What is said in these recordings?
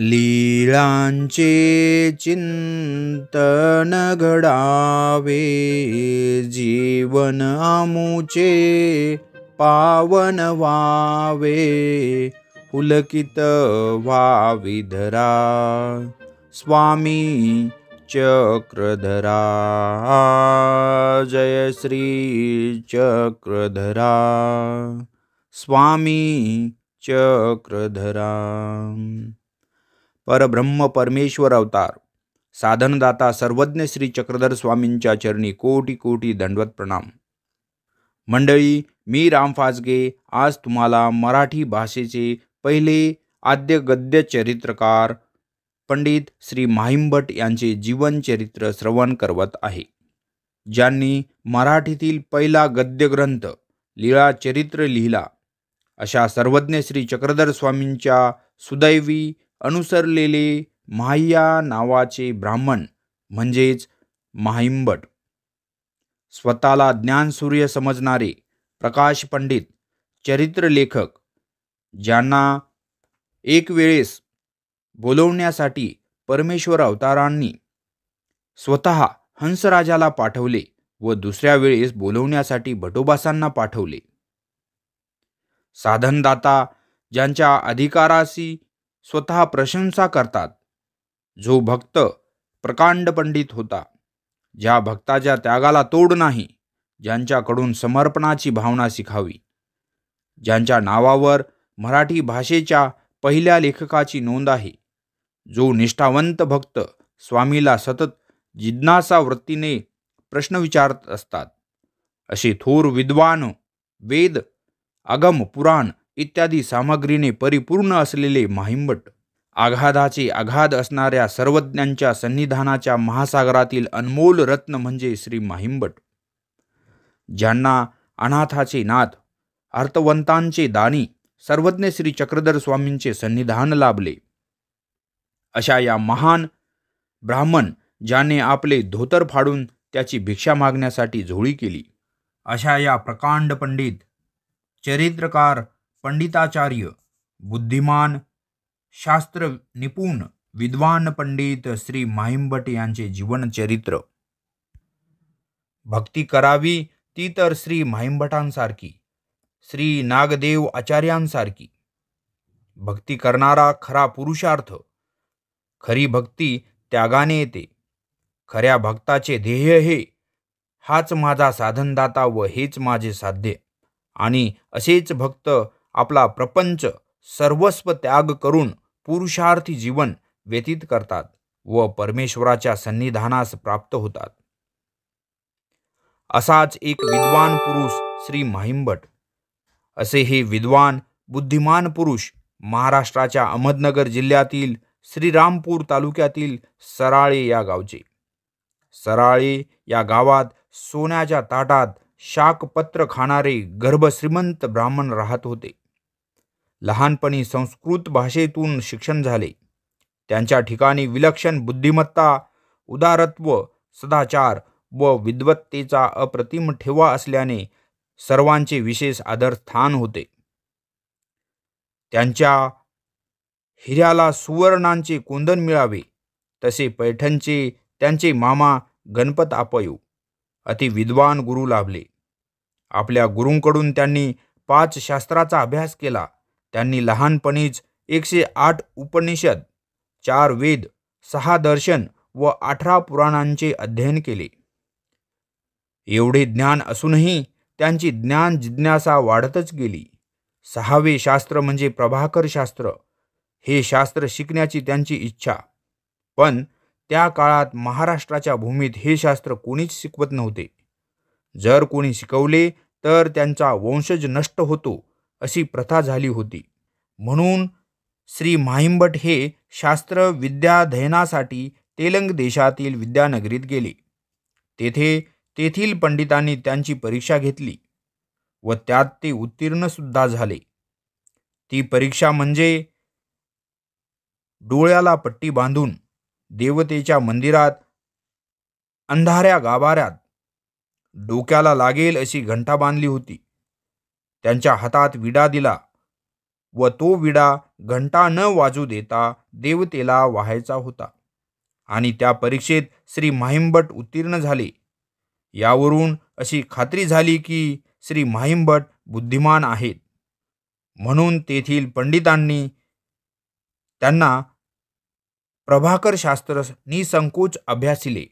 जीवन आमुचे पावन वावे पुलकित वा विधरा स्वामी चक्रधरा जय श्री चक्रधरा स्वामी चक्रधरा परब्रह्म परमेश्वर अवतार साधनदाता सर्वज्ञ श्री चक्रधर स्वामींच्या चरणी कोटी कोटी दंडवत प्रणाम मंडळी मी राम फाजगे आज तुम्हाला मराठी भाषेचे पहिले आद्य गद्य चरित्रकार पंडित श्री माहिमभट यांचे जीवनचरित्र श्रवण करवत आहे ज्यांनी मराठीतील पहिला गद्यग्रंथ चरित्र लिहिला अशा सर्वज्ञ श्री चक्रधर स्वामींच्या सुदैवी अनुसरलेले माह्या नावाचे ब्राह्मण म्हणजेच माहिंबट स्वतःला ज्ञानसूर्य समजणारे प्रकाश पंडित चरित्र लेखक ज्यांना एक वेळेस बोलवण्यासाठी परमेश्वर अवतारांनी स्वत हंसराजाला पाठवले व दुसऱ्या वेळेस बोलवण्यासाठी भटोबासांना पाठवले साधनदाता ज्यांच्या अधिकाराशी स्वतः प्रशंसा करतात जो भक्त प्रकांड पंडित होता ज्या भक्ताच्या त्यागाला तोड नाही ज्यांच्याकडून समर्पणाची भावना शिखावी ज्यांच्या नावावर मराठी भाषेच्या पहिल्या लेखकाची नोंद आहे जो निष्ठावंत भक्त स्वामीला सतत जिज्ञासा वृत्तीने प्रश्न विचारत असतात असे थोर विद्वान वेद अगम पुराण इत्यादी सामग्रीने परिपूर्ण असलेले माहिंबट आघाधाचे आघाद असणाऱ्या सर्वज्ञांच्या सन्निधानाच्या महासागरातील अनमोल रत्न म्हणजे श्री माहिंबट ज्यांना अनाथाचे नाथ अर्थवंतांचे दानी सर्वज्ञ श्री चक्रधर स्वामींचे सन्निधान लाभले अशा या महान ब्राह्मण ज्याने आपले धोतर फाडून त्याची भिक्षा मागण्यासाठी झोळी केली अशा या प्रकांड पंडित चरित्रकार पंडिताचार्य बुद्धिमान शास्त्र निपुण विद्वान पंडित श्री माहिंभट यांचे जीवन चरित्र भक्ती करावी ती तर श्री माहिंभटांसारखी श्री नागदेव आचार्यांसारखी भक्ती करणारा खरा पुरुषार्थ खरी भक्ती त्यागाने येते खऱ्या भक्ताचे ध्येय हे हाच माझा साधनदाता व हेच माझे साध्य आणि असेच भक्त आपला प्रपंच सर्वस्व त्याग करून पुरुषार्थी जीवन व्यतीत करतात व परमेश्वराच्या सन्निधानास प्राप्त होतात असाच एक विद्वान पुरुष श्री माहिंबट असे हे विद्वान बुद्धिमान पुरुष महाराष्ट्राच्या अहमदनगर जिल्ह्यातील श्रीरामपूर तालुक्यातील सराळे या गावचे सराळे या गावात सोन्याच्या ताटात शाकपत्र खाणारे गर्भश्रीमंत ब्राह्मण राहत होते लहानपणी संस्कृत भाषेतून शिक्षण झाले त्यांच्या ठिकाणी विलक्षण बुद्धिमत्ता उदारत्व सदाचार व विद्वत्तेचा अप्रतिम ठेवा असल्याने सर्वांचे विशेष आदर स्थान होते त्यांच्या हिऱ्याला सुवर्णांचे कुंदन मिळावे तसे पैठणचे त्यांचे मामा गणपत आपयू अति विद्वान गुरु लाभले आपल्या गुरुकडून त्यांनी पाच शास्त्राचा अभ्यास केला त्यांनी लहानपणीच एकशे आठ उपनिषद चार वेद सहा दर्शन व अठरा पुराणांचे अध्ययन केले एवढे ज्ञान असूनही त्यांची ज्ञान जिज्ञासा वाढतच गेली सहावे शास्त्र म्हणजे प्रभाकर शास्त्र हे शास्त्र शिकण्याची त्यांची इच्छा पण त्या काळात महाराष्ट्राच्या भूमीत हे शास्त्र कोणीच शिकवत नव्हते जर कोणी शिकवले तर त्यांचा वंशज नष्ट होतो अशी प्रथा झाली होती म्हणून श्री माहिंबट हे शास्त्र विद्याध्ययनासाठी तेलंग देशातील विद्यानगरीत गेले तेथे तेथील पंडितांनी त्यांची परीक्षा घेतली व त्यात ते उत्तीर्णसुद्धा झाले ती परीक्षा म्हणजे डोळ्याला पट्टी बांधून देवतेच्या मंदिरात अंधाऱ्या गाभाऱ्यात डोक्याला लागेल अशी घंटा बांधली होती त्यांच्या हातात विडा दिला व तो विडा घंटा न वाजू देता देवतेला व्हायचा होता आणि त्या परीक्षेत श्री माहिंबट उत्तीर्ण झाले यावरून अशी खात्री झाली की श्री माहिंबट बुद्धिमान आहेत म्हणून तेथील पंडितांनी त्यांना प्रभाकर शास्त्र निसंकोच अभ्यासिले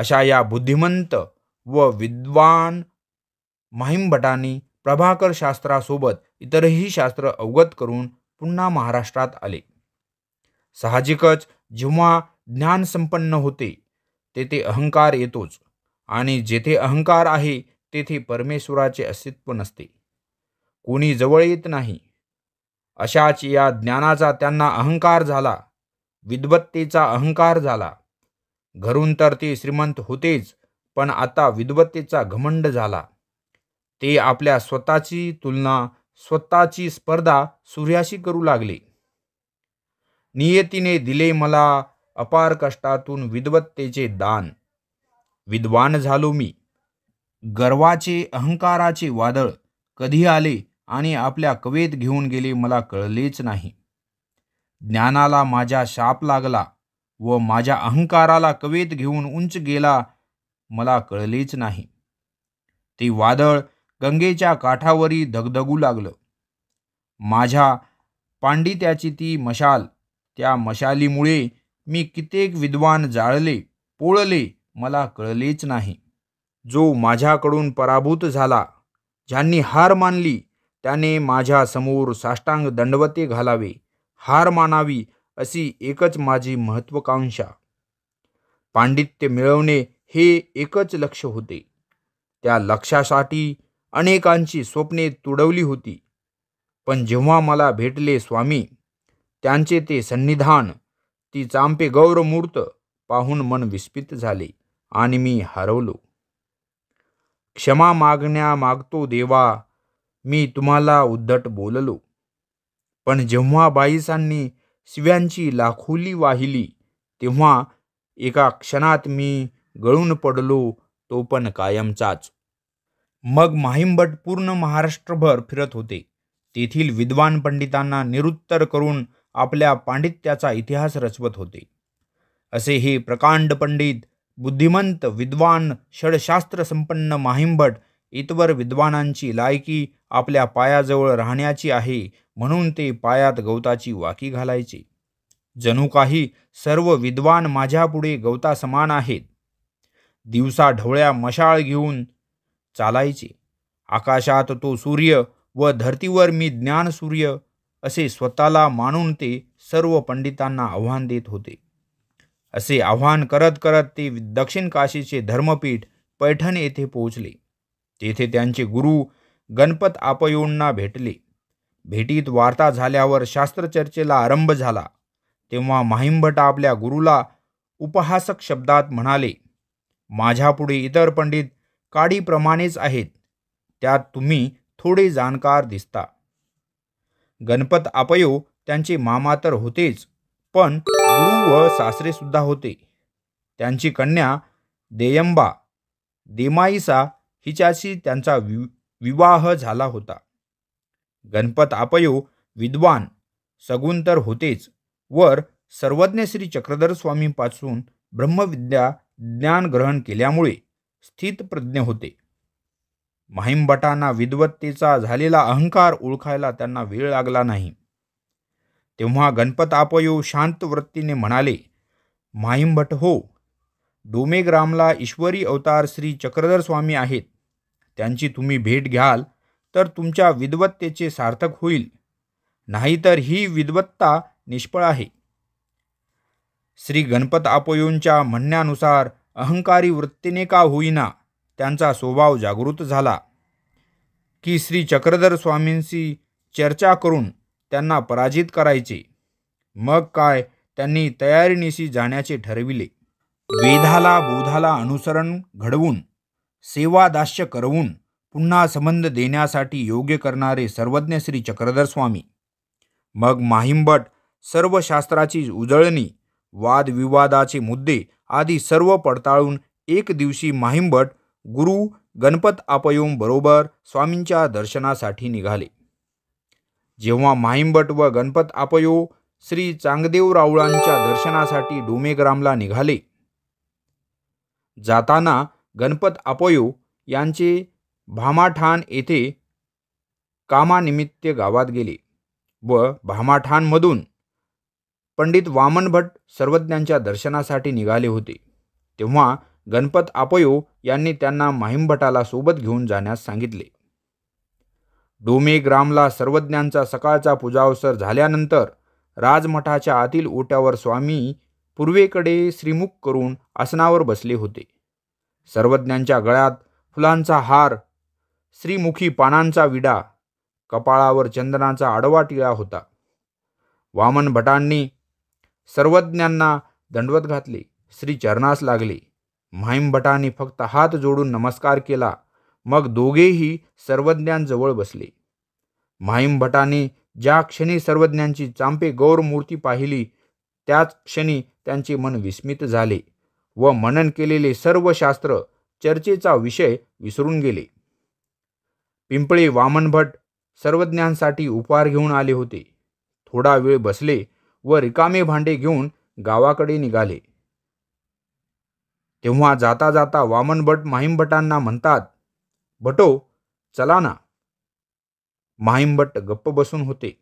अशा या बुद्धिमंत व विद्वान माहिमभटांनी प्रभाकर शास्त्रासोबत इतरही शास्त्र अवगत करून पुन्हा महाराष्ट्रात आले साहजिकच जेव्हा ज्ञान संपन्न होते तेथे अहंकार येतोच आणि जेथे अहंकार आहे तेथे परमेश्वराचे अस्तित्व नसते कोणी जवळ येत नाही अशाच या ज्ञानाचा त्यांना अहंकार झाला विद्वत्तेचा अहंकार झाला घरून तर ते श्रीमंत होतेच पण आता विद्वत्तेचा घमंड झाला ते आपल्या स्वतःची तुलना स्वतःची स्पर्धा सूर्याशी करू लागले नियतीने दिले मला अपार कष्टातून विद्वत्तेचे दान विद्वान झालो मी गर्वाचे अहंकाराचे वादळ कधी आले आणि आपल्या कवेत घेऊन गेले मला कळलेच नाही ज्ञानाला माझ्या शाप लागला व माझ्या अहंकाराला कवेत घेऊन उंच गेला मला कळलेच नाही ते वादळ गंगेच्या काठावरी धगधगू लागलं माझ्या पांडित्याची ती मशाल त्या मशालीमुळे मी कित्येक विद्वान जाळले पोळले मला कळलेच नाही जो माझ्याकडून पराभूत झाला ज्यांनी हार मानली त्याने माझ्यासमोर साष्टांग दंडवते घालावे हार मानावी अशी एकच माझी महत्त्वाकांक्षा पांडित्य मिळवणे हे एकच लक्ष होते त्या लक्षासाठी अनेकांची स्वप्ने तुडवली होती पण जेव्हा मला भेटले स्वामी त्यांचे ते सन्निधान ती चांपे गौरमूर्त पाहून मन विस्मित झाले आणि मी हरवलो क्षमा मागण्या मागतो देवा मी तुम्हाला उद्धट बोललो पण जेव्हा बाईसांनी शिव्यांची लाखोली वाहिली तेव्हा एका क्षणात मी गळून पडलो तो पण कायमचाच मग माहिमभट पूर्ण महाराष्ट्रभर फिरत होते तेथील विद्वान पंडितांना निरुत्तर करून आपल्या पांडित्याचा इतिहास रचवत होते असे हे प्रकांड पंडित बुद्धिमंत विद्वान षडशास्त्र संपन्न माहिमभट इतवर विद्वानांची लायकी आपल्या पायाजवळ राहण्याची आहे म्हणून ते पायात गवताची वाकी घालायचे जणू काही सर्व विद्वान माझ्यापुढे गवता समान आहेत दिवसा ढवळ्या मशाळ घेऊन चालायचे आकाशात तो सूर्य व धर्तीवर मी ज्ञान सूर्य असे स्वतःला मानून ते सर्व पंडितांना आव्हान देत होते असे आव्हान करत करत ते दक्षिण काशीचे धर्मपीठ पैठण येथे पोहोचले तेथे त्यांचे गुरु गणपत आपयूंना भेटले भेटीत वार्ता झाल्यावर शास्त्रचर्चेला आरंभ झाला तेव्हा माहिंभट आपल्या गुरुला उपहासक शब्दात म्हणाले माझ्यापुढे इतर पंडित काडीप्रमाणेच आहेत त्यात तुम्ही थोडे जाणकार दिसता गणपत आपयो त्यांचे मामा तर होतेच पण गुरु व सासरेसुद्धा होते त्यांची कन्या देयंबा देमाईसा हिच्याशी त्यांचा वि विवाह झाला होता गणपत आपयो विद्वान सगुण तर होतेच वर सर्वज्ञ श्री चक्रधर स्वामींपासून ब्रह्मविद्या ज्ञान ग्रहण केल्यामुळे स्थित प्रज्ञ होते माहिमभटांना विद्वत्तेचा झालेला अहंकार ओळखायला त्यांना वेळ लागला नाही तेव्हा गणपत आपयो शांत वृत्तीने म्हणाले माहिमभट हो डोमेग्रामला ईश्वरी अवतार श्री चक्रधर स्वामी आहेत त्यांची तुम्ही भेट घ्याल तर तुमच्या विद्वत्तेचे सार्थक होईल नाहीतर ही विद्वत्ता निष्फळ आहे श्री गणपत आपयोंच्या म्हणण्यानुसार अहंकारी वृत्तीने का होईना त्यांचा स्वभाव जागृत झाला की श्री चक्रधर स्वामींशी चर्चा करून त्यांना पराजित करायचे मग काय त्यांनी तयारीनिशी जाण्याचे ठरविले वेधाला बोधाला अनुसरण घडवून सेवादाश्य करवून पुन्हा संबंध देण्यासाठी योग्य करणारे सर्वज्ञ श्री चक्रधर स्वामी मग माहिंबट सर्व शास्त्राची उजळणी वादविवादाचे मुद्दे आदी सर्व पडताळून एक दिवशी माहिंबट गुरु गणपत बरोबर स्वामींच्या दर्शनासाठी निघाले जेव्हा माहिंबट व गणपत आपयो श्री चांगदेव रावळांच्या दर्शनासाठी डोमेग्रामला निघाले जाताना गणपत आपोयो यांचे भामाठान येथे कामानिमित्त गावात गेले व भामाठाणमधून पंडित वामनभट सर्वज्ञांच्या दर्शनासाठी निघाले होते तेव्हा गणपत आपोयो यांनी त्यांना माहिमभटाला सोबत घेऊन जाण्यास सांगितले डोमे ग्रामला सर्वज्ञांचा सकाळचा पूजावसर झाल्यानंतर राजमठाच्या आतील ओट्यावर स्वामी पूर्वेकडे श्रीमुख करून आसनावर बसले होते सर्वज्ञांच्या गळ्यात फुलांचा हार श्रीमुखी पानांचा विडा कपाळावर चंदनाचा आडवा टिळा होता वामन भटांनी सर्वज्ञांना दंडवत घातले श्री चरणास लागले माहीम भटांनी फक्त हात जोडून नमस्कार केला मग दोघेही सर्वज्ञांजवळ बसले माहीम भटांनी ज्या क्षणी सर्वज्ञांची चांपे गौर मूर्ती पाहिली त्याच क्षणी त्यांचे मन विस्मित झाले व मनन केलेले सर्व शास्त्र चर्चेचा विषय विसरून गेले पिंपळे वामनभट सर्वज्ञांसाठी उपहार घेऊन आले होते थोडा वेळ बसले व रिकामे भांडे घेऊन गावाकडे निघाले तेव्हा जाता जाता वामनभट माहिमभटांना म्हणतात भटो चला ना माहिमभट गप्प बसून होते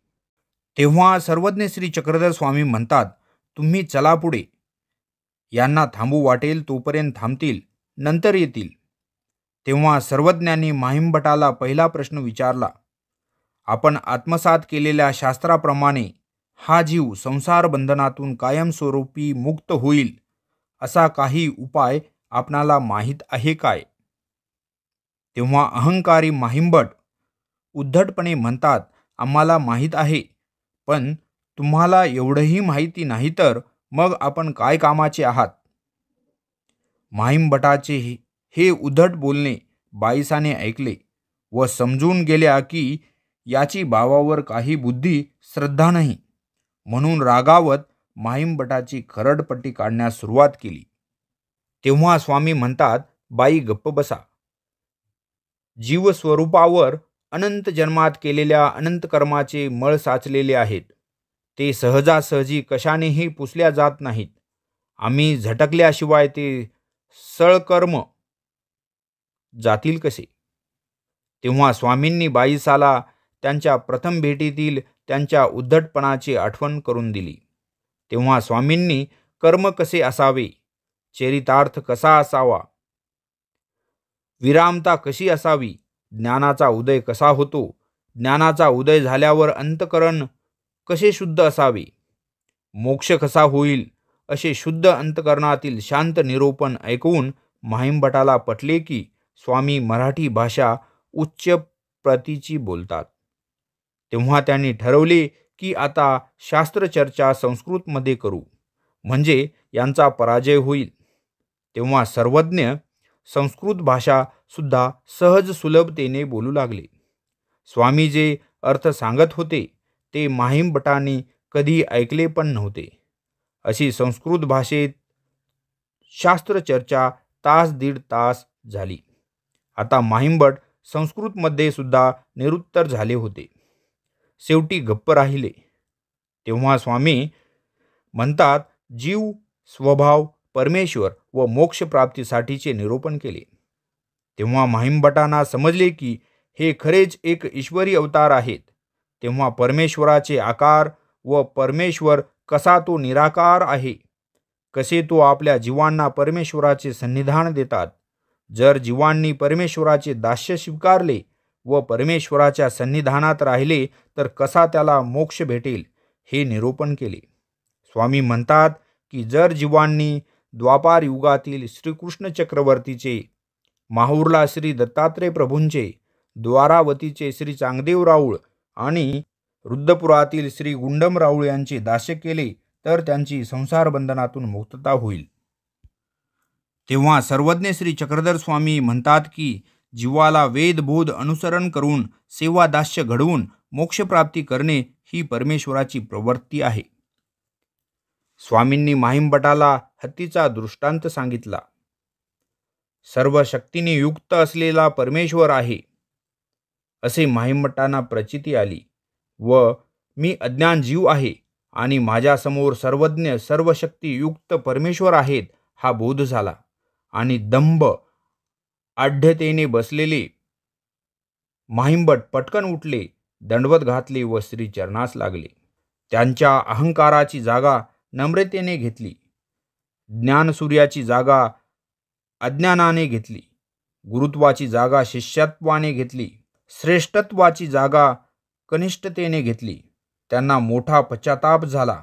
तेव्हा सर्वज्ञ श्री चक्रधर स्वामी म्हणतात तुम्ही चला पुढे यांना थांबू वाटेल तोपर्यंत थांबतील नंतर येतील तेव्हा सर्वज्ञांनी माहिमभटाला पहिला प्रश्न विचारला आपण आत्मसात केलेल्या शास्त्राप्रमाणे हा जीव संसार बंधनातून कायमस्वरूपी मुक्त होईल असा काही उपाय आपणाला माहीत आहे काय तेव्हा अहंकारी माहिमभट उद्धटपणे म्हणतात आम्हाला माहीत आहे पण तुम्हाला एवढंही माहिती नाही तर मग आपण काय कामाचे आहात माहीमभटाचे हे उधट बोलणे बाईसाने ऐकले व समजून गेल्या की याची बावावर काही बुद्धी श्रद्धा नाही म्हणून रागावत माहीमभटाची खरडपट्टी काढण्यास सुरुवात केली तेव्हा स्वामी म्हणतात बाई गप्प बसा जीवस्वरूपावर अनंत जन्मात केलेल्या अनंत कर्माचे मळ साचलेले आहेत ते सहजासहजी कशानेही पुसल्या जात नाहीत आम्ही झटकल्याशिवाय ते सळकर्म जातील कसे तेव्हा स्वामींनी बाईसाला त्यांच्या प्रथम भेटीतील त्यांच्या उद्धटपणाची आठवण करून दिली तेव्हा स्वामींनी कर्म कसे असावे चरितार्थ कसा असावा विरामता कशी असावी ज्ञानाचा उदय कसा होतो ज्ञानाचा उदय झाल्यावर अंतकरण कसे शुद्ध असावे मोक्ष कसा होईल असे शुद्ध अंतकरणातील शांत निरूपण ऐकवून माहिमभटाला पटले की स्वामी मराठी भाषा उच्च प्रतीची बोलतात तेव्हा त्यांनी ठरवले की आता शास्त्रचर्चा संस्कृतमध्ये करू म्हणजे यांचा पराजय होईल तेव्हा सर्वज्ञ संस्कृत भाषा सुद्धा सहज सुलभतेने बोलू लागले स्वामी जे अर्थ सांगत होते ते माहीम कधी ऐकले पण नव्हते अशी संस्कृत भाषेत शास्त्र चर्चा तास दीड तास झाली आता माहिमभट संस्कृतमध्ये सुद्धा निरुत्तर झाले होते शेवटी गप्प राहिले तेव्हा स्वामी म्हणतात जीव स्वभाव परमेश्वर व मोक्षप्राप्तीसाठीचे निरूपण केले तेव्हा माहिमबटांना समजले की हे खरेच एक ईश्वरी अवतार आहेत तेव्हा परमेश्वराचे आकार व परमेश्वर कसा तो निराकार आहे कसे तो आपल्या जीवांना परमेश्वराचे सन्निधान देतात जर जीवांनी परमेश्वराचे दास्य स्वीकारले व परमेश्वराच्या सन्निधानात राहिले तर कसा त्याला मोक्ष भेटेल हे निरूपण केले स्वामी म्हणतात की जर जीवांनी द्वापार युगातील श्रीकृष्ण चक्रवर्तीचे माहूरला श्री दत्तात्रय प्रभूंचे द्वारावतीचे श्री चांगदेव राऊळ आणि रुद्रपुरातील श्री गुंडम राऊळ यांचे दास्य केले तर त्यांची संसारबंधनातून मुक्तता होईल तेव्हा सर्वज्ञ श्री चक्रधर स्वामी म्हणतात की जीवाला वेदबोध अनुसरण करून सेवा दास्य घडवून मोक्षप्राप्ती करणे ही परमेश्वराची प्रवृत्ती आहे स्वामींनी माहिमभटाला हत्तीचा दृष्टांत सांगितला सर्व शक्तीने युक्त असलेला परमेश्वर आहे असे माहिमटांना प्रचिती आली व मी अज्ञान जीव आहे आणि माझ्यासमोर सर्वज्ञ सर्व शक्तीयुक्त परमेश्वर आहेत हा बोध झाला आणि दंभ आढ्यतेने बसलेले माहिंबट पटकन उठले दंडवत घातले व श्री चरणास लागले त्यांच्या अहंकाराची जागा नम्रतेने घेतली ज्ञानसूर्याची जागा अज्ञानाने घेतली गुरुत्वाची जागा शिष्यत्वाने घेतली श्रेष्ठत्वाची जागा कनिष्ठतेने घेतली त्यांना मोठा पश्चाताप झाला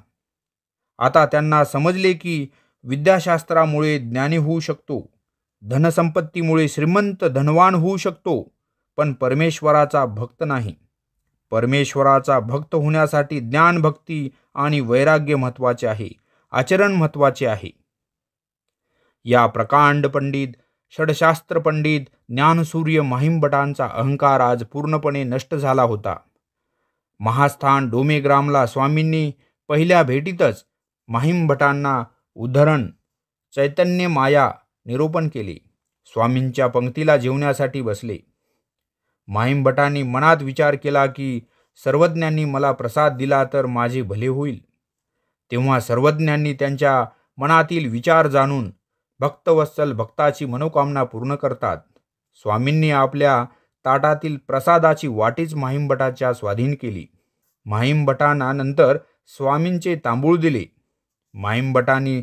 आता त्यांना समजले की विद्याशास्त्रामुळे ज्ञानी होऊ शकतो धनसंपत्तीमुळे श्रीमंत धनवान होऊ शकतो पण परमेश्वराचा भक्त नाही परमेश्वराचा भक्त होण्यासाठी ज्ञानभक्ती आणि वैराग्य महत्त्वाचे आहे आचरण महत्त्वाचे आहे या प्रकांड पंडित षडशास्त्र पंडित ज्ञानसूर्य माहिमभटांचा अहंकार आज पूर्णपणे नष्ट झाला होता महास्थान डोमेग्रामला स्वामींनी पहिल्या भेटीतच माहिमभटांना उद्धरण चैतन्य माया निरोपण केले स्वामींच्या पंक्तीला जेवण्यासाठी बसले माहिमभटांनी मनात विचार केला की सर्वज्ञांनी मला प्रसाद दिला तर माझे भले होईल तेव्हा सर्वज्ञांनी त्यांच्या मनातील विचार जाणून भक्तवत्सल भक्ताची मनोकामना पूर्ण करतात स्वामींनी आपल्या ताटातील प्रसादाची वाटीच माहीमभटाच्या स्वाधीन केली माहीमभटांना नंतर स्वामींचे तांबूळ दिले माहीमभटांनी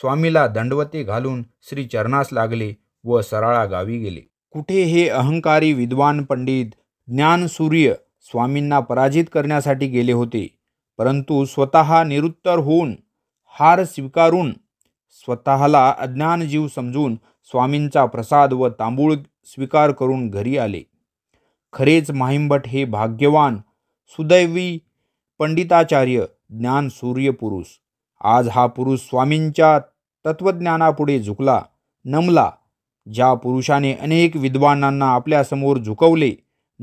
स्वामीला दंडवते घालून श्री चरणास लागले व सराळा गावी गेले कुठे हे अहंकारी विद्वान पंडित ज्ञानसूर्य स्वामींना पराजित करण्यासाठी गेले होते परंतु स्वतः निरुत्तर होऊन हार स्वीकारून स्वतःला अज्ञानजीव समजून स्वामींचा प्रसाद व तांबूळ स्वीकार करून घरी आले खरेच माहिंबट हे भाग्यवान सुदैवी पंडिताचार्य ज्ञान सूर्यपुरुष आज हा पुरुष स्वामींच्या तत्वज्ञानापुढे झुकला नमला ज्या पुरुषाने अनेक विद्वानांना आपल्यासमोर झुकवले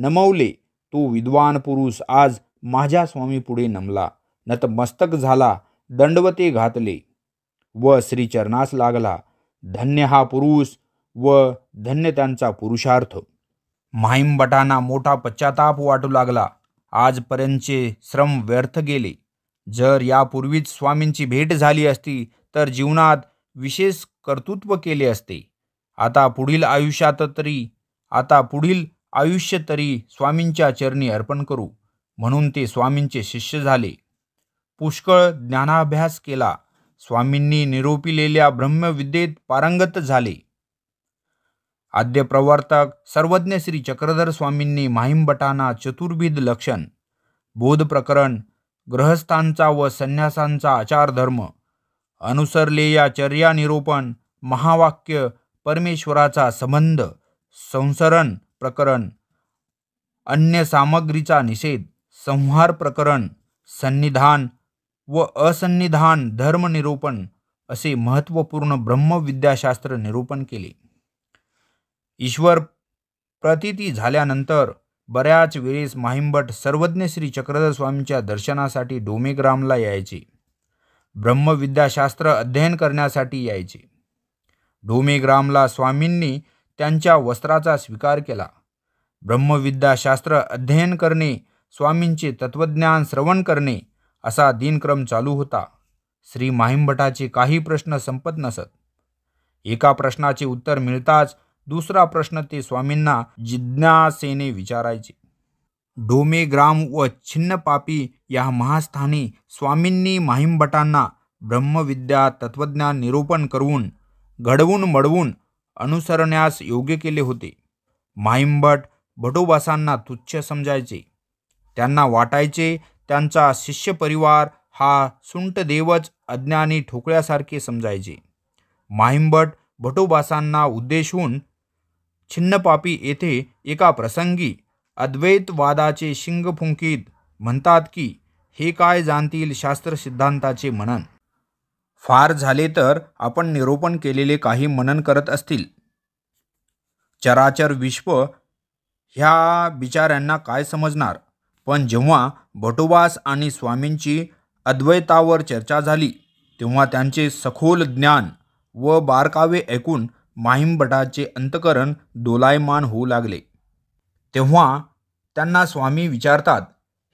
नमवले तो विद्वान पुरुष आज माझ्या स्वामीपुढे नमला नतमस्तक झाला दंडवते घातले व श्रीचरणास लागला धन्य हा पुरुष व धन्य त्यांचा पुरुषार्थ माहीमबटांना मोठा पश्चाताप वाटू लागला आजपर्यंतचे श्रम व्यर्थ गेले जर यापूर्वीच स्वामींची भेट झाली असती तर जीवनात विशेष कर्तृत्व केले असते आता पुढील आयुष्यात तरी आता पुढील आयुष्य तरी स्वामींच्या चरणी अर्पण करू म्हणून ते स्वामींचे शिष्य झाले पुष्कळ ज्ञानाभ्यास केला स्वामींनी निरोपिलेल्या ब्रह्मविद्येत पारंगत झाले आद्य प्रवर्तक सर्वज्ञ श्री चक्रधर स्वामींनी माहिमभटांना चतुर्विध लक्षण बोध प्रकरण ग्रहस्थांचा व संन्यासांचा आचारधर्म अनुसरले चर्या निरूपण महावाक्य परमेश्वराचा संबंध संसरण प्रकरण अन्य सामग्रीचा निषेध संहार प्रकरण सन्निधान व असंनिधान धर्मनिरूपण असे महत्त्वपूर्ण ब्रह्मविद्याशास्त्र निरूपण केले ईश्वर प्रतिती झाल्यानंतर बऱ्याच वेळेस माहिंबट सर्वज्ञ श्री चक्रधर स्वामींच्या दर्शनासाठी डोमेग्रामला यायचे ब्रह्मविद्याशास्त्र अध्ययन करण्यासाठी यायचे डोमेग्रामला स्वामींनी त्यांच्या वस्त्राचा स्वीकार केला ब्रह्मविद्याशास्त्र अध्ययन करणे स्वामींचे तत्त्वज्ञान श्रवण करणे असा दिनक्रम चालू होता श्री माहिमभटाचे काही प्रश्न संपत नसत एका प्रश्नाचे उत्तर मिळताच दुसरा प्रश्न ते स्वामींना जिज्ञासेने विचारायचे डोमे ग्राम व छिन्नपापी या महास्थानी स्वामींनी माहिमभटांना ब्रह्मविद्या तत्त्वज्ञान निरूपण करून घडवून मडवून अनुसरण्यास योग्य केले होते माहिमभट भटोबासांना तुच्छ समजायचे त्यांना वाटायचे त्यांचा शिष्य परिवार हा सुंटदेवच अज्ञानी ठोकळ्यासारखे समजायचे माहिंबट भटोबासांना उद्देशून छिन्नपापी येथे एका प्रसंगी अद्वैतवादाचे शिंग फुंकीत म्हणतात की हे काय जाणतील शास्त्रसिद्धांताचे मनन फार झाले तर आपण निरोपण केलेले काही मनन करत असतील चराचर विश्व ह्या बिचाऱ्यांना काय समजणार पण जेव्हा भटोबास आणि स्वामींची अद्वैतावर चर्चा झाली तेव्हा त्यांचे सखोल ज्ञान व बारकावे ऐकून माहीमभटाचे अंतकरण दोलायमान होऊ लागले तेव्हा त्यांना स्वामी विचारतात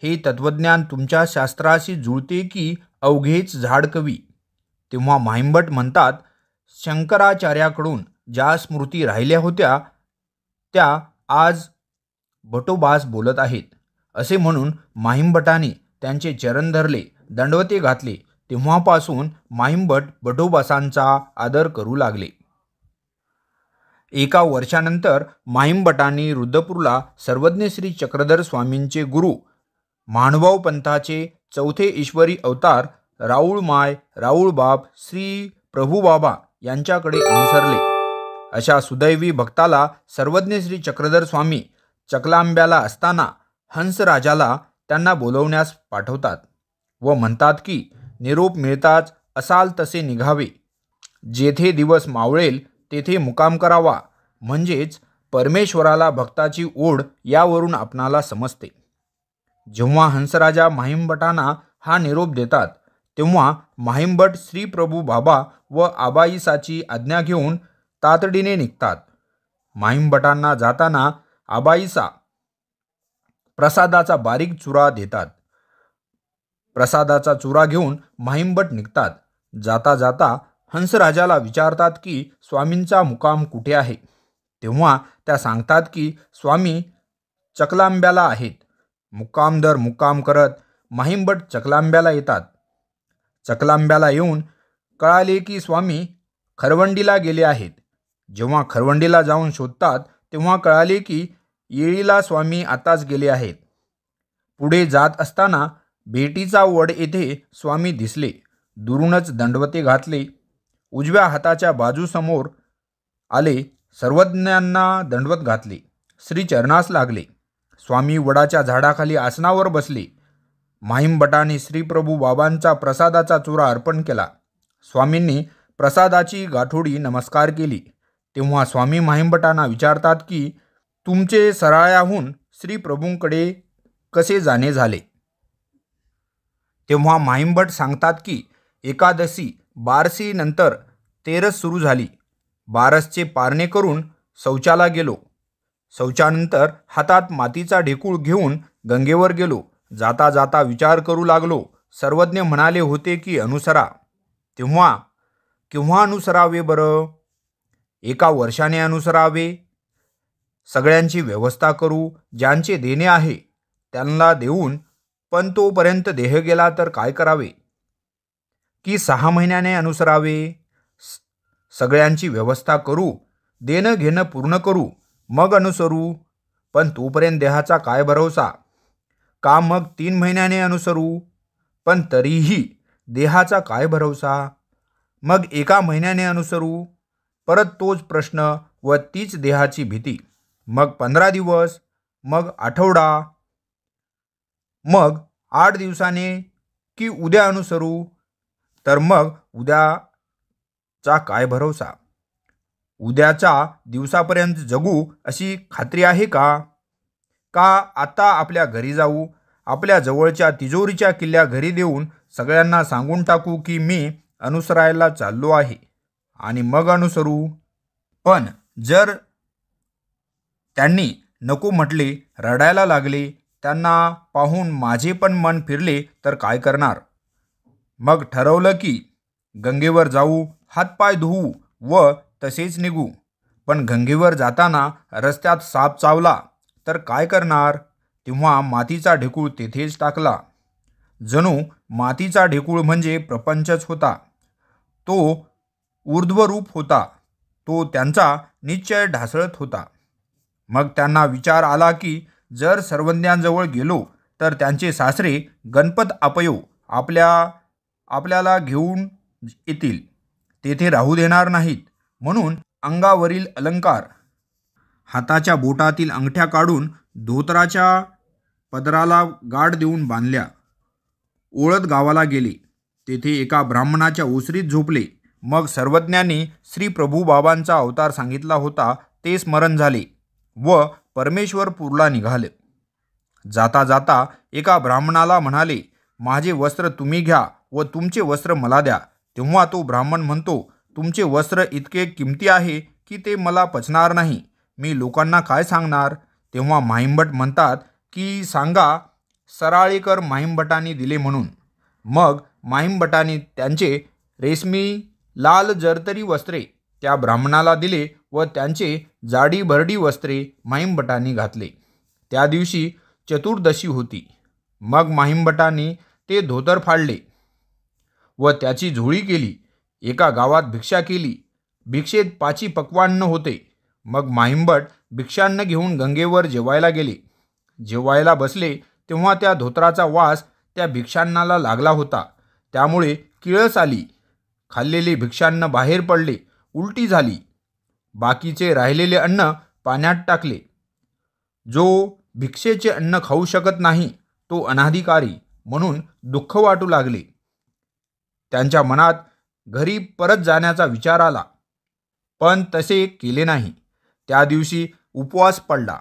हे तत्त्वज्ञान तुमच्या शास्त्राशी जुळते की अवघेच झाड कवी तेव्हा माहिमभट म्हणतात शंकराचार्याकडून ज्या स्मृती राहिल्या होत्या त्या आज भटोबास बोलत आहेत असे म्हणून माहिंभटाने त्यांचे चरण धरले दंडवते घातले तेव्हापासून माहिंबट बटोबासांचा आदर करू लागले एका वर्षानंतर माहिमभटांनी रुद्रपूरला सर्वज्ञ श्री चक्रधर स्वामींचे गुरु माणभाव पंथाचे चौथे ईश्वरी अवतार राऊळ माय राऊळबाप श्री प्रभूबाबा यांच्याकडे अनुसरले अशा सुदैवी भक्ताला सर्वज्ञ श्री चक्रधर स्वामी चकलांब्याला असताना हंसराजाला त्यांना बोलवण्यास पाठवतात व म्हणतात की निरोप मिळताच असाल तसे निघावे जेथे दिवस मावळेल तेथे मुकाम करावा म्हणजेच परमेश्वराला भक्ताची ओढ यावरून आपणाला समजते जेव्हा हंसराजा माहिमभटांना हा निरोप देतात तेव्हा माहिमभट श्रीप्रभू बाबा व आबाईसाची आज्ञा घेऊन तातडीने निघतात माहिमभटांना जाताना आबाईसा प्रसादाचा बारीक चुरा देतात प्रसादाचा चुरा घेऊन माहिंबट निघतात जाता जाता हंसराजाला विचारतात की स्वामींचा मुकाम कुठे आहे तेव्हा त्या सांगतात की स्वामी चकलांब्याला आहेत मुक्काम दर मुक्काम करत माहिंबट चकलांब्याला येतात चकलांब्याला येऊन कळाले की स्वामी खरवंडीला गेले आहेत जेव्हा खरवंडीला जाऊन शोधतात तेव्हा कळाले की येळीला स्वामी आताच गेले आहेत पुढे जात असताना भेटीचा वड येथे स्वामी दिसले दुरूनच दंडवते घातले उजव्या हाताच्या बाजूसमोर आले सर्वज्ञांना दंडवत घातले श्री चरणास लागले स्वामी वडाच्या झाडाखाली आसनावर बसले माहीमभटाने श्रीप्रभू बाबांचा प्रसादाचा चुरा अर्पण केला स्वामींनी प्रसादाची गाठोडी नमस्कार केली तेव्हा स्वामी माहीमभटांना विचारतात की तुमचे सराळ्याहून प्रभूंकडे कसे जाणे झाले तेव्हा माहिमभट सांगतात की एकादशी बारसीनंतर तेरस सुरू झाली बारसचे पारणे करून शौचाला गेलो शौचानंतर हातात मातीचा ढेकूळ घेऊन गंगेवर गेलो जाता जाता विचार करू लागलो सर्वज्ञ म्हणाले होते की अनुसरा तेव्हा केव्हा अनुसरावे बरं एका वर्षाने अनुसरावे सगळ्यांची व्यवस्था करू ज्यांचे देणे आहे त्यांना देऊन पण तोपर्यंत देह गेला तर काय करावे की सहा महिन्याने अनुसरावे सगळ्यांची व्यवस्था करू देणं घेणं पूर्ण करू मग अनुसरू पण तोपर्यंत देहाचा काय भरोसा का मग तीन महिन्याने अनुसरू पण तरीही देहाचा काय भरोसा मग एका महिन्याने अनुसरू परत तोच प्रश्न व तीच देहाची भीती मग पंधरा दिवस मग आठवडा मग आठ दिवसाने की उद्या अनुसरू तर मग उद्याचा काय भरोसा उद्याचा दिवसापर्यंत जगू अशी खात्री आहे का का आता आपल्या घरी जाऊ आपल्या जवळच्या तिजोरीच्या किल्ल्या घरी देऊन सगळ्यांना सांगून टाकू की मी अनुसरायला चाललो आहे आणि मग अनुसरू पण जर त्यांनी नको म्हटले रडायला लागले त्यांना पाहून माझे पण मन फिरले तर काय करणार मग ठरवलं की गंगेवर जाऊ हातपाय धुवू व तसेच निघू पण गंगेवर जाताना रस्त्यात साप चावला तर काय करणार तेव्हा मातीचा ढेकूळ तेथेच टाकला जणू मातीचा ढेकूळ म्हणजे प्रपंचच होता तो ऊर्ध्वरूप होता तो त्यांचा निश्चय ढासळत होता मग त्यांना विचार आला की जर सर्वज्ञांजवळ गेलो तर त्यांचे सासरे गणपत अपयो आपल्या आपल्याला घेऊन येतील तेथे राहू देणार नाहीत म्हणून अंगावरील अलंकार हाताच्या बोटातील अंगठ्या काढून धोतराच्या पदराला गाठ देऊन बांधल्या ओळत गावाला गेले तेथे एका ब्राह्मणाच्या ओसरीत झोपले मग सर्वज्ञांनी श्री प्रभू बाबांचा अवतार सांगितला होता ते स्मरण झाले व परमेश्वरपूरला निघाले जाता जाता एका ब्राह्मणाला म्हणाले माझे वस्त्र तुम्ही घ्या व तुमचे वस्त्र मला द्या तेव्हा तो ब्राह्मण म्हणतो तुमचे वस्त्र इतके किमती आहे की ते मला पचणार नाही मी लोकांना काय सांगणार तेव्हा माहिंबट म्हणतात की सांगा सराळेकर माहिमभटांनी दिले म्हणून मग माहीमबटाने त्यांचे रेशमी लाल जरतरी वस्त्रे त्या ब्राह्मणाला दिले व त्यांचे जाडी भरडी वस्त्रे माहिमभटांनी घातले त्या दिवशी चतुर्दशी होती मग माहिमभटांनी ते धोतर फाडले व त्याची झोळी केली एका गावात भिक्षा केली भिक्षेत पाची पक्वान्न होते मग माहिमभट भिक्षांना घेऊन गंगेवर जेवायला गेले जेवायला बसले तेव्हा त्या धोतराचा वास त्या भिक्षान्नाला लागला होता त्यामुळे किळस आली खाल्लेले भिक्षान्न बाहेर पडले उलटी झाली बाकीचे राहिलेले अन्न पाण्यात टाकले जो भिक्षेचे अन्न खाऊ शकत नाही तो अनाधिकारी म्हणून दुःख वाटू लागले त्यांच्या मनात घरी परत जाण्याचा विचार आला पण तसे केले नाही त्या दिवशी उपवास पडला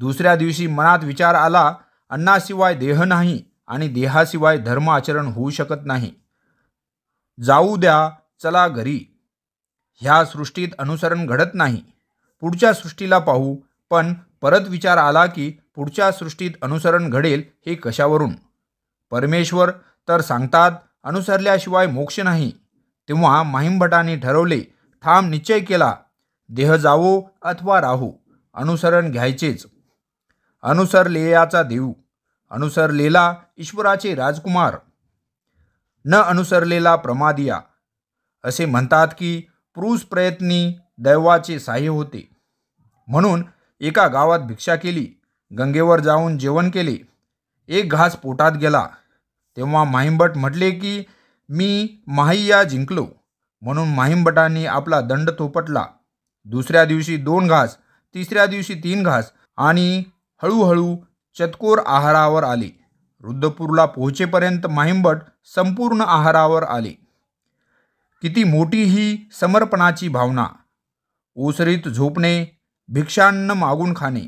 दुसऱ्या दिवशी मनात विचार आला अन्नाशिवाय देह नाही आणि देहाशिवाय धर्म आचरण होऊ शकत नाही जाऊ द्या चला घरी ह्या सृष्टीत अनुसरण घडत नाही पुढच्या सृष्टीला पाहू पण परत विचार आला की पुढच्या सृष्टीत अनुसरण घडेल हे कशावरून परमेश्वर तर सांगतात अनुसरल्याशिवाय मोक्ष नाही तेव्हा माहीमभटाने ठरवले ठाम निश्चय केला देह जावो अथवा राहू अनुसरण घ्यायचेच अनुसरलेयाचा देऊ अनुसरलेला ईश्वराचे राजकुमार न अनुसरलेला प्रमादिया असे म्हणतात की पुरुष प्रयत्नी दैवाचे साह्य होते म्हणून एका गावात भिक्षा केली गंगेवर जाऊन जेवण केले एक घास पोटात गेला तेव्हा माहिंबट म्हटले की मी माहिया जिंकलो म्हणून माहिंबटांनी आपला दंड थोपटला दुसऱ्या दिवशी दोन घास तिसऱ्या दिवशी तीन घास आणि हळूहळू चतकोर आहारावर आले रुद्रपूरला पोहोचेपर्यंत माहिंबट संपूर्ण आहारावर आले किती मोठी ही समर्पणाची भावना ओसरीत झोपणे भिक्षान्न मागून खाणे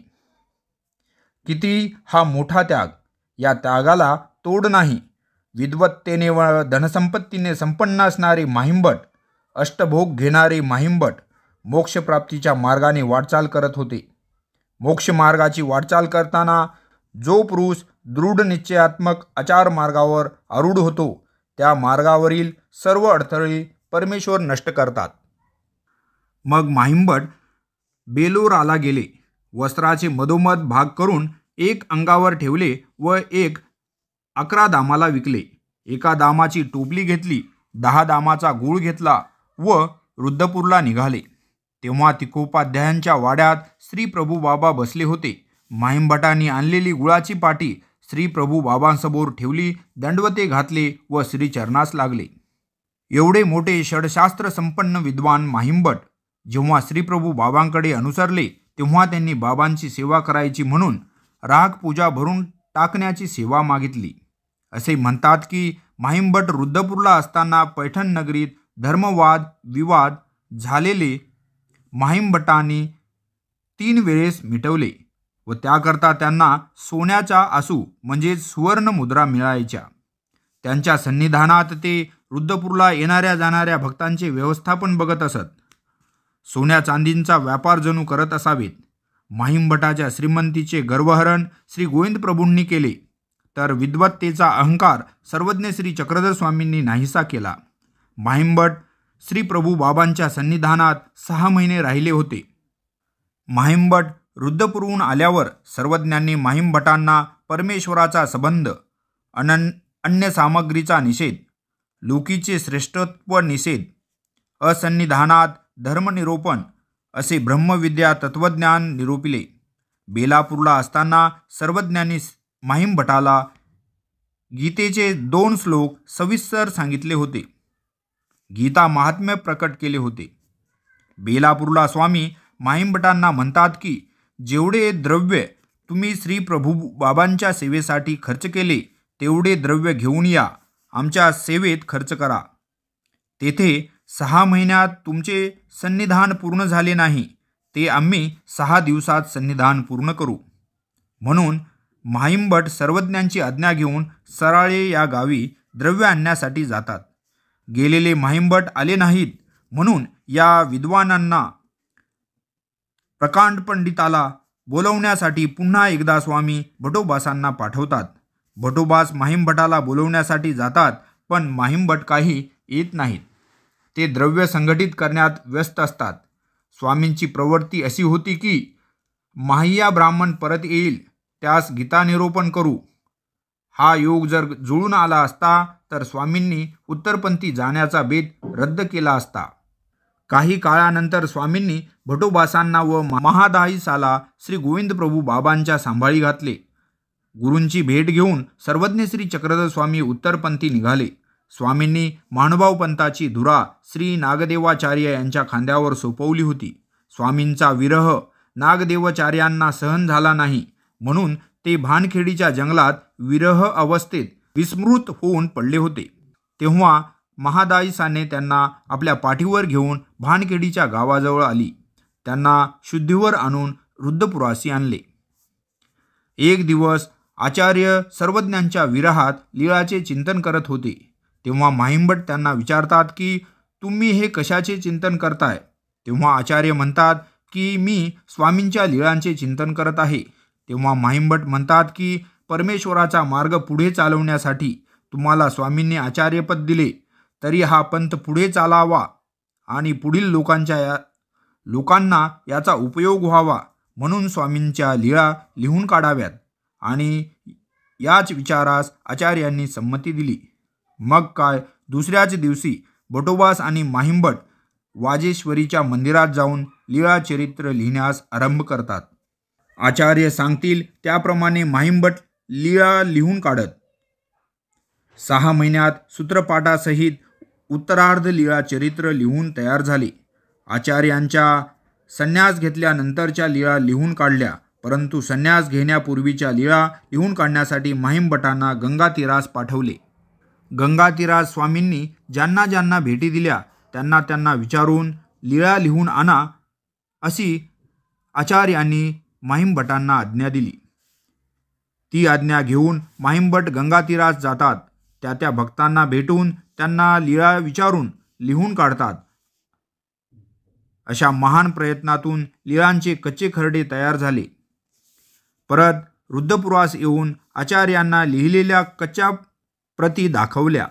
किती हा मोठा त्याग या त्यागाला तोड नाही विद्वत्तेने व धनसंपत्तीने संपन्न असणारे माहिंबट अष्टभोग घेणारे माहिंबट मोक्षप्राप्तीच्या मार्गाने वाटचाल करत होते मोक्षमार्गाची वाटचाल करताना जो पुरुष दृढ निश्चयात्मक आचार मार्गावर आरूढ होतो त्या मार्गावरील सर्व अडथळे परमेश्वर नष्ट करतात मग माहिंबट बेलोराला गेले वस्त्राचे मधोमध भाग करून एक अंगावर ठेवले व एक अकरा दामाला विकले एका दामाची टोपली घेतली दहा दामाचा गूळ घेतला व रुद्धपूरला निघाले तेव्हा तिकोपाध्यायांच्या वाड्यात श्री प्रभू बाबा बसले होते माहिंबटांनी आणलेली गुळाची पाटी श्री प्रभू बाबांसमोर ठेवली दंडवते घातले व श्रीचरणास लागले एवढे मोठे षडशास्त्र संपन्न विद्वान माहिंबट जेव्हा श्रीप्रभू बाबांकडे अनुसरले तेव्हा त्यांनी बाबांची सेवा करायची म्हणून राग पूजा भरून टाकण्याची सेवा मागितली असे म्हणतात की माहिंबट रुद्धपूरला असताना पैठण नगरीत धर्मवाद विवाद झालेले माहिंबटांनी तीन वेळेस मिटवले व त्याकरता त्यांना सोन्याच्या आसू म्हणजेच सुवर्ण मुद्रा मिळायच्या त्यांच्या सन्निधानात ते रुद्रपूरला येणाऱ्या जाणाऱ्या भक्तांचे व्यवस्थापन बघत असत सोन्या चांदींचा व्यापार जणू करत असावेत माहिमभटाच्या श्रीमंतीचे गर्वहरण श्री गोविंद प्रभूंनी केले तर विद्वत्तेचा अहंकार सर्वज्ञ श्री चक्रधर स्वामींनी नाहीसा केला माहिमबट श्री प्रभू बाबांच्या सन्निधानात सहा महिने राहिले होते माहिमभट रुद्धपूरहून आल्यावर सर्वज्ञांनी माहिमभटांना परमेश्वराचा संबंध अनन अन्य सामग्रीचा निषेध लोकीचे श्रेष्ठत्व निषेध असन्निधानात धर्मनिरोपण असे ब्रह्मविद्या तत्त्वज्ञान निरोपिले बेलापूरला असताना सर्वज्ञांनी माहीमभटाला गीतेचे दोन श्लोक सविस्तर सांगितले होते गीता महात्म्य प्रकट केले होते बेलापूरला स्वामी माहीमभटांना म्हणतात की जेवढे द्रव्य तुम्ही श्री प्रभू बाबांच्या सेवेसाठी खर्च केले तेवढे द्रव्य घेऊन या आमच्या सेवेत खर्च करा तेथे सहा महिन्यात तुमचे सन्निधान पूर्ण झाले नाही ते आम्ही सहा दिवसात सन्निधान पूर्ण करू म्हणून माहिंबट सर्वज्ञांची आज्ञा घेऊन सराळे या गावी द्रव्य आणण्यासाठी जातात गेलेले माहिंबट आले नाहीत म्हणून या विद्वानांना प्रकांड पंडिताला बोलवण्यासाठी पुन्हा एकदा स्वामी भटोबासांना पाठवतात भटोबास माहीमभटाला बोलवण्यासाठी जातात पण माहीमभट काही येत नाहीत ते द्रव्य संघटित करण्यात व्यस्त असतात स्वामींची प्रवृत्ती अशी होती की माहिया ब्राह्मण परत येईल त्यास गीतानिरोपण करू हा योग जर जुळून आला असता तर स्वामींनी उत्तरपंथी जाण्याचा बेत रद्द केला असता काही काळानंतर स्वामींनी भटोबासांना व महादाईसाला श्री गोविंद प्रभू बाबांच्या सांभाळी घातले गुरूंची भेट घेऊन सर्वज्ञ श्री चक्रधर स्वामी उत्तरपंथी निघाले स्वामींनी मानुभाव पंथाची धुरा श्री नागदेवाचार्य यांच्या खांद्यावर सोपवली होती स्वामींचा विरह नागदेवाचार्यांना सहन झाला नाही म्हणून ते भानखेडीच्या जंगलात विरह अवस्थेत विस्मृत होऊन पडले होते तेव्हा महादाईसाने त्यांना आपल्या पाठीवर घेऊन भानखेडीच्या गावाजवळ आली त्यांना शुद्धीवर आणून रुद्धपुरासी आणले एक दिवस आचार्य सर्वज्ञांच्या विरहात लीळाचे चिंतन करत होते तेव्हा माहिंबट त्यांना विचारतात की तुम्ही हे कशाचे चिंतन करताय तेव्हा आचार्य म्हणतात की मी स्वामींच्या लीळांचे चिंतन करत आहे तेव्हा माहिंबट म्हणतात की परमेश्वराचा मार्ग पुढे चालवण्यासाठी तुम्हाला स्वामींनी आचार्यपद दिले तरी हा पंथ पुढे चालावा आणि पुढील लोकांच्या या लोकांना याचा उपयोग व्हावा म्हणून स्वामींच्या लीळा लिहून काढाव्यात आणि याच विचारास आचार्यांनी संमती दिली मग काय दुसऱ्याच दिवशी बटोबास आणि माहिंबट वाजेश्वरीच्या मंदिरात जाऊन लीळाचरित्र लिहिण्यास आरंभ करतात आचार्य सांगतील त्याप्रमाणे माहिंबट लीळा लिहून काढत सहा महिन्यात सूत्रपाठासहित उत्तरार्ध लीळाचरित्र लिहून तयार झाले आचार्यांच्या संन्यास घेतल्यानंतरच्या लीळा लिहून काढल्या परंतु संन्यास घेण्यापूर्वीच्या लीळा लिहून काढण्यासाठी माहीमभटांना गंगातीरास पाठवले गंगातीरास स्वामींनी ज्यांना ज्यांना भेटी दिल्या त्यांना त्यांना विचारून लीळा लिहून आणा अशी आचार्यांनी माहीमभटांना आज्ञा दिली ती आज्ञा घेऊन माहीमभट गंगातीरास जातात त्या त्या भक्तांना भेटून त्यांना लीळा विचारून लिहून काढतात अशा महान प्रयत्नातून लीळांचे कच्चे खरडे तयार झाले परत वृद्धपुरास येऊन आचार्यांना लिहिलेल्या कच्च्या प्रती दाखवल्या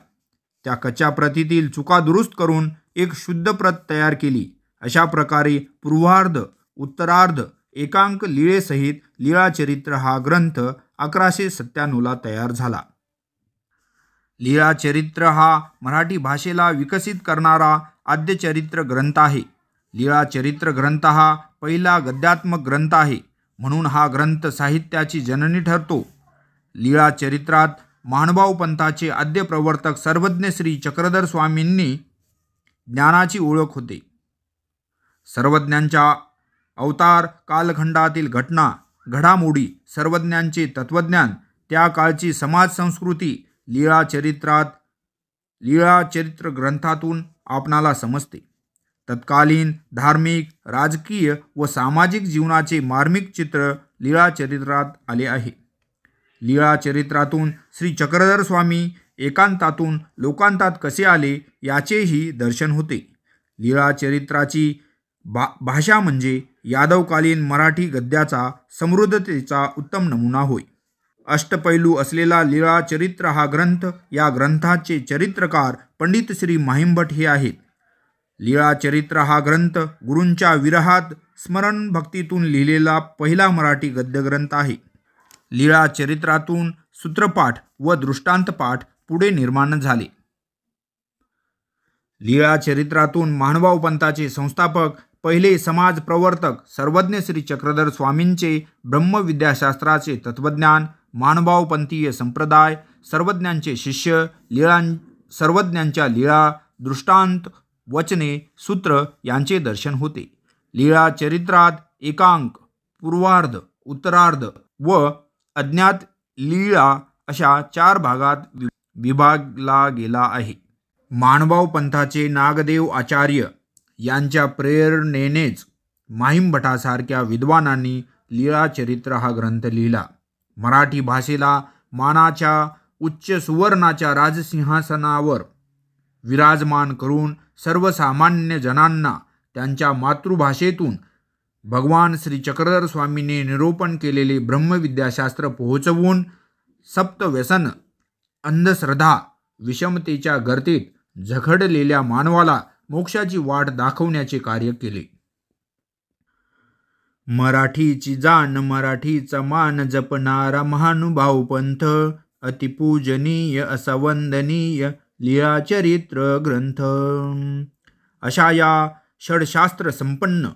त्या कच्च्या प्रतीतील चुका दुरुस्त करून एक शुद्ध प्रत तयार केली अशा प्रकारे पूर्वार्ध उत्तरार्ध एकांक लिळेसहित लिळाचरित्र हा ग्रंथ अकराशे सत्त्याण्णवला तयार झाला लिळाचरित्र हा मराठी भाषेला विकसित करणारा आद्यचरित्र ग्रंथ आहे लिळाचरित्र ग्रंथ हा पहिला गद्यात्मक ग्रंथ आहे म्हणून हा ग्रंथ साहित्याची जननी ठरतो लीळा चरित्रात माणभाऊ पंथाचे आद्य प्रवर्तक सर्वज्ञ श्री चक्रधर स्वामींनी ज्ञानाची ओळख होते सर्वज्ञांच्या अवतार कालखंडातील घटना घडामोडी सर्वज्ञांचे तत्त्वज्ञान त्या काळची समाजसंस्कृती लीळाचरित्रात लीळाचरित्र ग्रंथातून आपणाला समजते तत्कालीन धार्मिक राजकीय व सामाजिक जीवनाचे मार्मिक चित्र चरित्रात आले आहे चरित्रातून श्री चक्रधर स्वामी एकांतातून लोकांतात कसे आले याचेही दर्शन होते लीळाचरित्राची बा भाषा म्हणजे यादवकालीन मराठी गद्याचा समृद्धतेचा उत्तम नमुना होय अष्टपैलू असलेला चरित्र हा ग्रंथ या ग्रंथाचे चरित्रकार पंडित श्री माहीमभट हे आहेत चरित्र हा ग्रंथ गुरूंच्या विरहात स्मरण भक्तीतून लिहिलेला पहिला मराठी गद्यग्रंथ आहे लीळा चरित्रातून सूत्रपाठ व दृष्टांतपाठ पुढे निर्माण झाले चरित्रातून मानभाव पंथाचे संस्थापक पहिले समाज प्रवर्तक सर्वज्ञ श्री चक्रधर स्वामींचे ब्रह्मविद्याशास्त्राचे तत्त्वज्ञान मानभावपंथीय संप्रदाय सर्वज्ञांचे शिष्य लीळां सर्वज्ञांच्या लीळा दृष्टांत वचने सूत्र यांचे दर्शन होते लीळा चरित्रात एकांक पूर्वार्ध उत्तरार्ध व अज्ञात लीळा अशा चार भागात विभागला गेला आहे माणभाव पंथाचे नागदेव आचार्य यांच्या प्रेरणेनेच भटासारख्या विद्वानांनी लीळा चरित्र हा ग्रंथ लिहिला मराठी भाषेला मानाच्या उच्च सुवर्णाच्या राजसिंहासनावर विराजमान करून सर्वसामान्य जनांना त्यांच्या मातृभाषेतून भगवान श्री चक्रधर स्वामीने निरूपण केलेले ब्रह्मविद्याशास्त्र पोहोचवून सप्तव्यसन अंधश्रद्धा विषमतेच्या गर्दीत झखडलेल्या मानवाला मोक्षाची वाट दाखवण्याचे कार्य केले मराठीची जाण मराठीचा मान जपणारा महानुभाव पंथ अतिपूजनीय असवंदनीय लिया चरित्र ग्रंथ अशा या षडशास्त्र संपन्न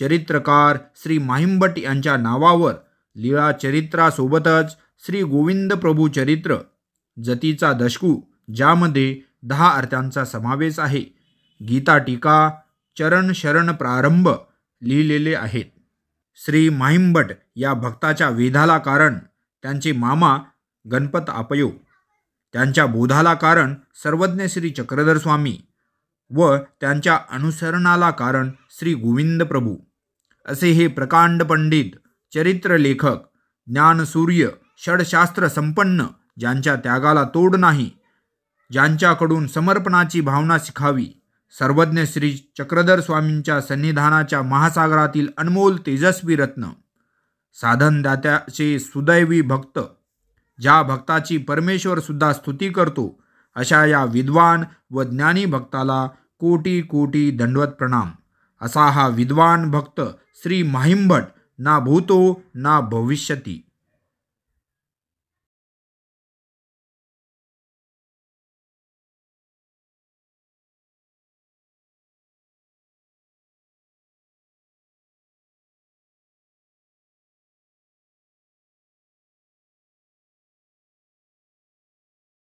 चरित्रकार श्री माहिंबट यांच्या नावावर लिळा चरित्रासोबतच श्री गोविंद प्रभू चरित्र जतीचा दशकू ज्यामध्ये दहा अर्थांचा समावेश आहे गीता टीका चरण शरण प्रारंभ लिहिलेले आहेत श्री माहिंबट या भक्ताच्या वेधाला कारण त्यांचे मामा गणपत आपयो त्यांच्या बोधाला कारण सर्वज्ञ श्री चक्रधर स्वामी व त्यांच्या अनुसरणाला कारण श्री गोविंद प्रभू असे हे प्रकांड पंडित चरित्र लेखक ज्ञानसूर्य षडशास्त्र संपन्न ज्यांच्या त्यागाला तोड नाही ज्यांच्याकडून समर्पणाची भावना शिखावी सर्वज्ञ श्री चक्रधर स्वामींच्या सन्निधानाच्या महासागरातील अनमोल तेजस्वी रत्न साधनदात्याचे सुदैवी भक्त ज्या भक्ताची परमेश्वर सुद्धा स्तुती करतो अशा या विद्वान व ज्ञानी भक्ताला कोटी कोटी दंडवत प्रणाम असा हा विद्वान भक्त श्री माहिंभट ना भूतो ना भविष्यती